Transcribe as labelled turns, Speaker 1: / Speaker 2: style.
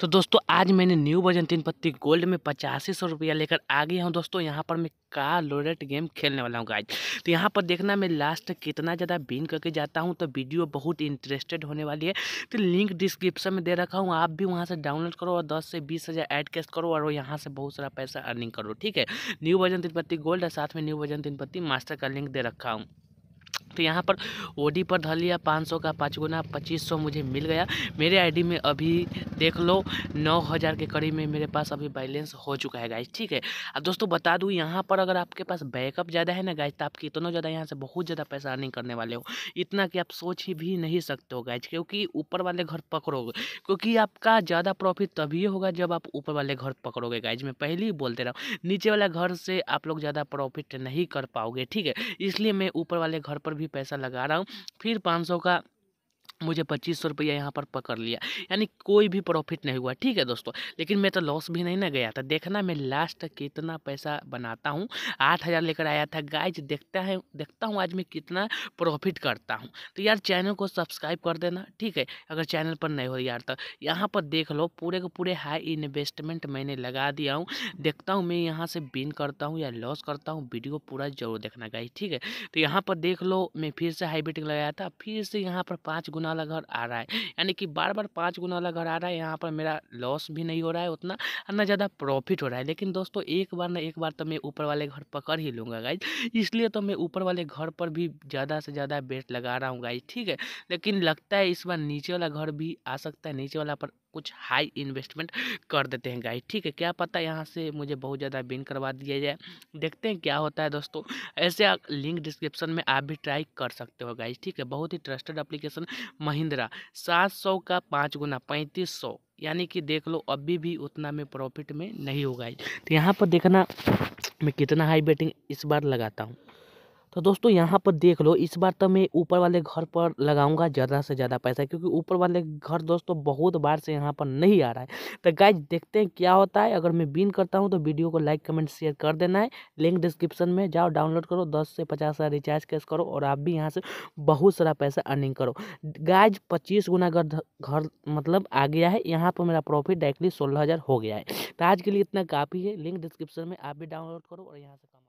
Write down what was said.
Speaker 1: तो दोस्तों आज मैंने न्यू वर्जन तीन पत्ती गोल्ड में पचासी सौ रुपया लेकर आ गया हूँ दोस्तों यहाँ पर मैं का लोरेट गेम खेलने वाला हूँ गाइज तो यहाँ पर देखना मैं लास्ट कितना ज़्यादा बिन करके जाता हूँ तो वीडियो बहुत इंटरेस्टेड होने वाली है तो लिंक डिस्क्रिप्शन में दे रखा हूँ आप भी वहाँ से डाउनलोड करो और दस से बीस हज़ार एड कैश करो और यहाँ से बहुत सारा पैसा अर्निंग करो ठीक है न्यू वर्जन तीन पत्ती गोल्ड और साथ में न्यू वर्जन तीन पत्ती मास्टर का लिंक दे रखा हूँ तो यहाँ पर ओडी पर धर लिया पाँच सौ का पाँच गुना पच्चीस सौ मुझे मिल गया मेरे आईडी में अभी देख लो नौ हज़ार के करीब में मेरे पास अभी बैलेंस हो चुका है गाइज ठीक है अब दोस्तों बता दूँ यहाँ पर अगर आपके पास बैकअप ज़्यादा है ना गाइज तो आप कितना ज़्यादा यहाँ से बहुत ज़्यादा पैसा अर्निंग करने वाले हो इतना कि आप सोच ही भी नहीं सकते हो गाइज क्योंकि ऊपर वाले घर पकड़ोगे क्योंकि आपका ज़्यादा प्रॉफिट तभी होगा जब आप ऊपर वाले घर पकड़ोगे गाइज मैं पहले ही बोलते रहूँ नीचे वाला घर से आप लोग ज़्यादा प्रॉफिट नहीं कर पाओगे ठीक है इसलिए मैं ऊपर वाले घर पर भी भी पैसा लगा रहा हूँ फिर पाँच का मुझे पच्चीस सौ रुपया यहाँ पर पकड़ लिया यानी कोई भी प्रॉफिट नहीं हुआ ठीक है दोस्तों लेकिन मैं तो लॉस भी नहीं ना गया था देखना मैं लास्ट कितना पैसा बनाता हूँ आठ हज़ार लेकर आया था गाइज देखता है देखता हूँ आज मैं कितना प्रॉफिट करता हूँ तो यार चैनल को सब्सक्राइब कर देना ठीक है अगर चैनल पर नहीं हो यार तो यहाँ पर देख लो पूरे के पूरे हाई इन्वेस्टमेंट मैंने लगा दिया हूँ देखता हूँ मैं यहाँ से बिन करता हूँ या लॉस करता हूँ वीडियो पूरा जरूर देखना गाइज ठीक है तो यहाँ पर देख लो मैं फिर से हाई बेटिंग लगाया था फिर से यहाँ पर पाँच गुना गुना वाला घर आ रहा है यानी कि बार बार पाँच गुना वाला घर आ रहा है यहाँ पर मेरा लॉस भी नहीं हो रहा है उतना और ना ज़्यादा प्रॉफिट हो रहा है लेकिन दोस्तों एक बार ना एक बार तो मैं ऊपर वाले घर पकड़ ही लूँगा गाइज इसलिए तो मैं ऊपर वाले घर पर भी ज़्यादा से ज़्यादा बेट लगा रहा हूँ गाइज ठीक है लेकिन लगता है इस बार नीचे वाला घर भी आ सकता है नीचे वाला पर कुछ हाई इन्वेस्टमेंट कर देते हैं गाइस ठीक है क्या पता यहाँ से मुझे बहुत ज़्यादा बिन करवा दिया जाए देखते हैं क्या होता है दोस्तों ऐसे लिंक डिस्क्रिप्शन में आप भी ट्राई कर सकते हो गाइस ठीक है बहुत ही ट्रस्टेड अप्लीकेशन महिंद्रा सात सौ का पाँच गुना पैंतीस सौ यानी कि देख लो अभी भी उतना में प्रॉफिट में नहीं होगा तो यहाँ पर देखना मैं कितना हाई बेटिंग इस बार लगाता हूँ तो दोस्तों यहाँ पर देख लो इस बार तो मैं ऊपर वाले घर पर लगाऊंगा ज़्यादा से ज़्यादा पैसा क्योंकि ऊपर वाले घर दोस्तों बहुत बार से यहाँ पर नहीं आ रहा है तो गाइज देखते हैं क्या होता है अगर मैं बिन करता हूँ तो वीडियो को लाइक कमेंट शेयर कर देना है लिंक डिस्क्रिप्शन में जाओ डाउनलोड करो दस से पचास हज़ार रिचार्ज कैश करो और आप भी यहाँ से बहुत सारा पैसा अर्निंग करो गाइज पच्चीस गुना घर घर मतलब आ गया है यहाँ पर मेरा प्रॉफिट डायरेक्टली सोलह हो गया है तो आज के लिए इतना काफ़ी है लिंक डिस्क्रिप्शन में आप भी डाउनलोड करो और यहाँ से